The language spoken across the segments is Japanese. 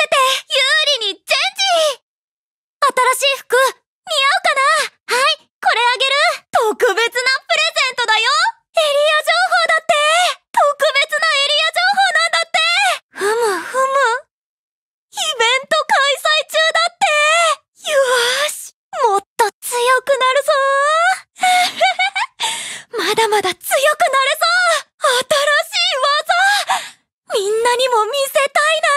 せて有利にチェンジ新しい服似合うかなはいこれあげる特別なプレゼントだよエリア情報だって特別なエリア情報なんだってふむふむイベント開催中だってよしもっと強くなるぞまだまだ強くなれそう新しい技みんなにも見せたいな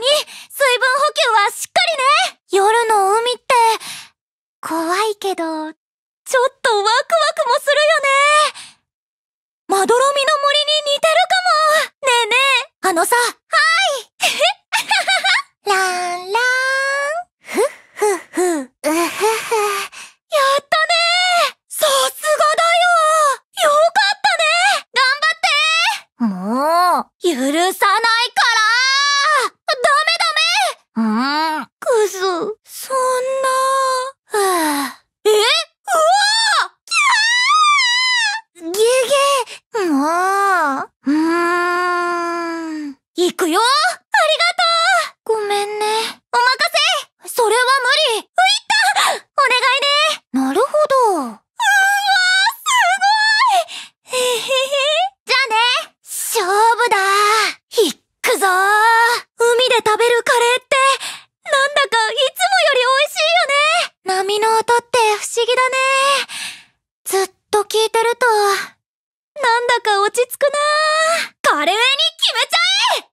に水分補給はしっかりね夜の海って怖いけどちょっとワクワクもするよねまどろみの森に似てるかもねえねえあのさはいランランふっふっふうふふやったねさすがだよよかったね頑張ってもう許さないん。クズ、そんな。はあ、えうわキャーゲゲもう。うーん。いくよ波の音って不思議だね。ずっと聞いてると、なんだか落ち着くなカレー